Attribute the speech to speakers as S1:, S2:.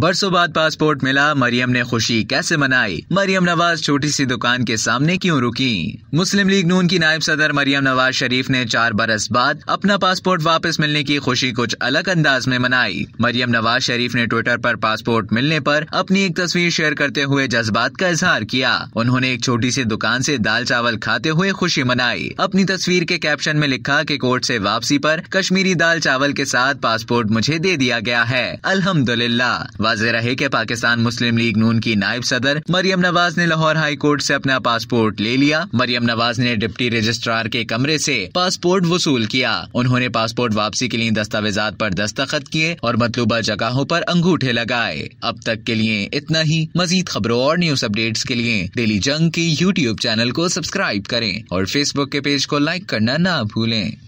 S1: बरसों बाद पासपोर्ट मिला मरियम ने खुशी कैसे मनाई मरियम नवाज छोटी सी दुकान के सामने क्यों रुकी मुस्लिम लीग नून की नायब सदर मरियम नवाज शरीफ ने चार बरस बाद अपना पासपोर्ट वापस मिलने की खुशी कुछ अलग अंदाज में मनाई मरियम नवाज शरीफ ने ट्विटर पर पासपोर्ट मिलने पर अपनी एक तस्वीर शेयर करते हुए जज्बात का इजहार किया उन्होंने एक छोटी सी दुकान से दाल चावल खाते हुए खुशी मनाई अपनी तस्वीर के कैप्शन में लिखा कि कोर्ट से वापसी पर कश्मीरी दाल चावल के साथ पासपोर्ट मुझे दे दिया गया है अल्हम्दुलिल्लाह वाज रहे कि पाकिस्तान मुस्लिम लीग नून की नायब सदर मरियम नवाज ने लाहौर हाई कोर्ट से अपना पासपोर्ट ले लिया मरियम नवाज ने डिप्टी रजिस्ट्रार के कमरे से पासपोर्ट वसूल किया उन्होंने पासपोर्ट वापसी के लिए दस्तावेजा पर दस्तखत किए और मतलूबा जगहों पर अंगूठे लगाए अब तक के लिए इतना ही मजीद खबरों और न्यूज अपडेट्स के लिए डेली जंग की यूट्यूब चैनल को सब्सक्राइब करें और फेसबुक के पेज को लाइक करना ना भूलें